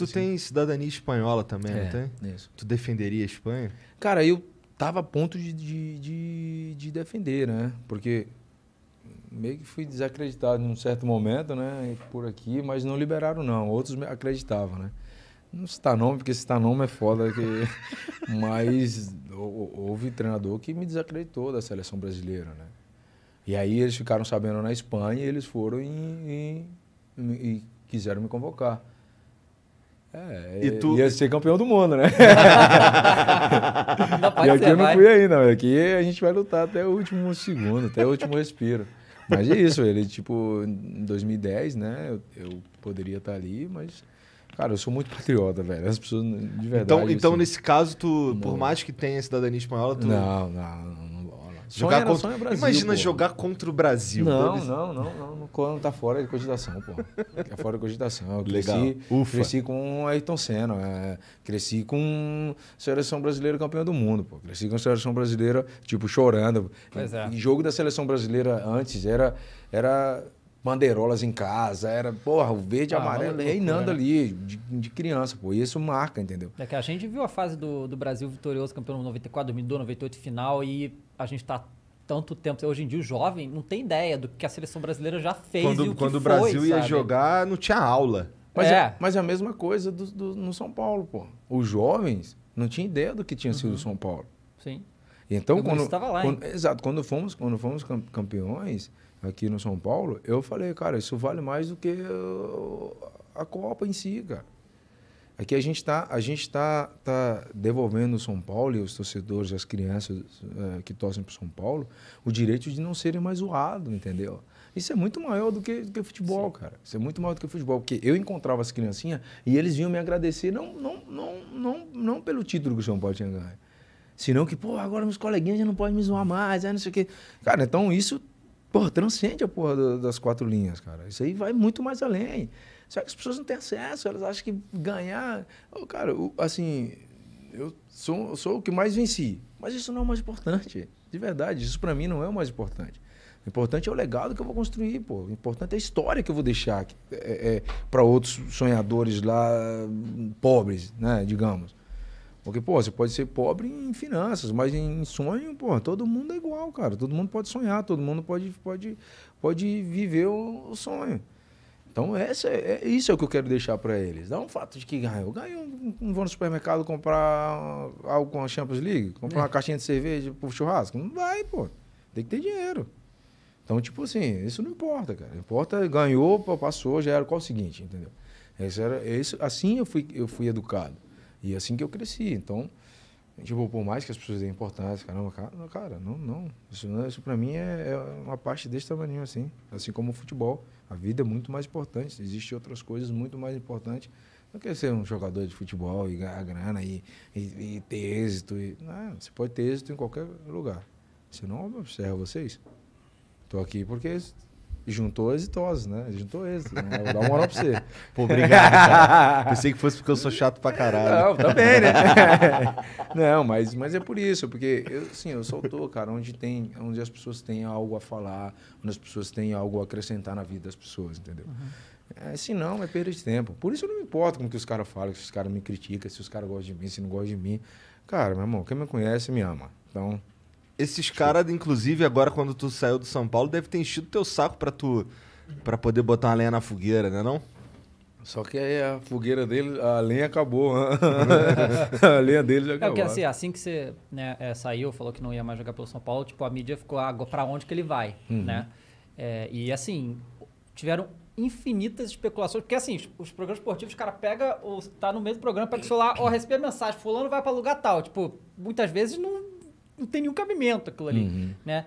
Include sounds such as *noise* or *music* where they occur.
Tu assim. tem cidadania espanhola também, é, não tem? Isso. Tu defenderia a Espanha? Cara, eu tava a ponto de, de, de, de defender, né? Porque meio que fui desacreditado em um certo momento, né? Por aqui, mas não liberaram, não. Outros acreditavam, né? Não citar nome, porque citar nome é foda. Que... *laughs* Mas houve treinador que me desacreditou da seleção brasileira, né? E aí eles ficaram sabendo na Espanha e eles foram e, e, e quiseram me convocar. É, e tu... ia ser campeão do mundo, né? *laughs* e aqui ser, eu não fui vai. ainda, aqui a gente vai lutar até o último segundo, até o último respiro. Mas é isso, ele, tipo, em 2010, né, eu, eu poderia estar ali, mas Cara, eu sou muito patriota, velho. As pessoas, de então, verdade. Então, então assim, nesse caso, tu, não. por mais que tenha cidadania espanhola, tu. Não, não, não. Sonho jogar contra... É Brasil, Imagina pô. jogar contra o Brasil. Não, não, não, não, não, Tá fora de cogitação, pô. É fora de cogitação. Eu cresci, Legal. Ufa. cresci com Ayrton Senna. É, cresci com seleção brasileira campeã do mundo, pô. Cresci com seleção brasileira, tipo, chorando. Pois é. E jogo da seleção brasileira antes era. era bandeirolas em casa, era, porra, o verde, ah, amarelo, reinando né? ali, de, de, criança, pô. E isso marca, entendeu? É que a gente viu a fase do, do Brasil vitorioso, campeão 94, 2002, 98, final, e a gente tá tanto tempo. Hoje em dia, o jovem não tem ideia do que a seleção brasileira já fez quando, e o Quando o Brasil ia jogar, não tinha aula. Mas é, é mas é a mesma coisa do, do, no São Paulo, pô. Os jovens não tinham ideia do que tinha uhum. sido o São Paulo. Sim. Então, eu quando, lá, quando, Exato, quando fomos, quando fomos campeões aqui no São Paulo, eu falei, cara, isso vale mais do que a Copa em si, cara. Aqui a gente está a gente tá, tá devolvendo o São Paulo e os torcedores, as crianças é, que torcem para o São Paulo, o direito de não serem mais zoados, entendeu? Isso é muito maior do que, do que futebol, Sim. cara. Isso é muito maior do que futebol, porque eu encontrava as criancinhas e eles vinham me agradecer, não, não, não, não, não pelo título que o São Paulo tinha ganho, Senão que, pô, agora meus coleguinhas já não podem me zoar mais, é, não sei o quê. Cara, então isso, pô, transcende a porra do, das quatro linhas, cara. Isso aí vai muito mais além. Só que as pessoas não têm acesso, elas acham que ganhar. Oh, cara, o assim, eu sou, sou o que mais venci. Mas isso não é o mais importante. De verdade, isso para mim não é o mais importante. O importante é o legado que eu vou construir, pô. O importante é a história que eu vou deixar é, é, para outros sonhadores lá pobres, né, digamos. Porque, pô, você pode ser pobre em finanças, mas em sonho, pô, todo mundo é igual, cara. Todo mundo pode sonhar, todo mundo pode, pode, pode viver o, sonho. Então, essa é, é, isso é o que eu quero deixar para eles. Dá um fato de que ganhou Eu ganho, um, não vou no supermercado comprar algo com a Champions League, comprar é. uma caixinha de cerveja pro churrasco. Não vai, pô. Tem que ter dinheiro. Então, tipo assim, isso não importa, cara. Importa, ganhou, passou, já era. Qual é o seguinte, entendeu? Esse era, esse, assim eu fui, eu fui educado. E é assim que eu cresci. Então, tipo, por mais que as pessoas dêem importância, caramba, cara, não, cara, não, não. Isso, né, isso para mim é, é, uma parte desse tamanho, assim. Assim como o futebol. A vida é muito mais importante. Existem outras coisas muito mais importantes. Não quer ser um jogador de futebol e ganhar grana e, e, e ter êxito. E, não, né, você pode ter êxito em qualquer lugar. Você não observa vocês. Estou aqui porque juntou exitosos, né? Juntou êxito. Né? Vou dar uma moral pra você. *laughs* Pô, obrigado, cara. *laughs* Pensei que fosse porque eu sou chato pra caralho. Não, também, né? *laughs* Não, mas, mas é por isso, porque eu, assim, eu soltou, cara, onde tem, onde as pessoas têm algo a falar, onde as pessoas têm algo a acrescentar na vida das pessoas, entendeu? Uhum. É, se não, é perda de tempo. Por isso eu não me importo com o que os caras falam, se os caras me criticam, se os caras gostam de mim, se não gostam de mim. Cara, meu irmão, quem me conhece me ama. Então, esses caras, inclusive, agora quando tu saiu do São Paulo, deve ter enchido teu saco para tu para poder botar uma lenha na fogueira, né não? Só que aí a fogueira dele, a lenha acabou. Né? *laughs* a lenha dele já acabou. É porque assim, assim que você né, é, saiu, falou que não ia mais jogar pelo São Paulo, tipo, a mídia ficou ah, para onde que ele vai, uhum. né? É, e assim, tiveram infinitas especulações, porque assim, os programas esportivos, o cara pega, ou tá no mesmo programa, pega o celular, ó, a mensagem, fulano vai para lugar tal. Tipo, muitas vezes não não tem nenhum cabimento aquilo ali, uhum. né?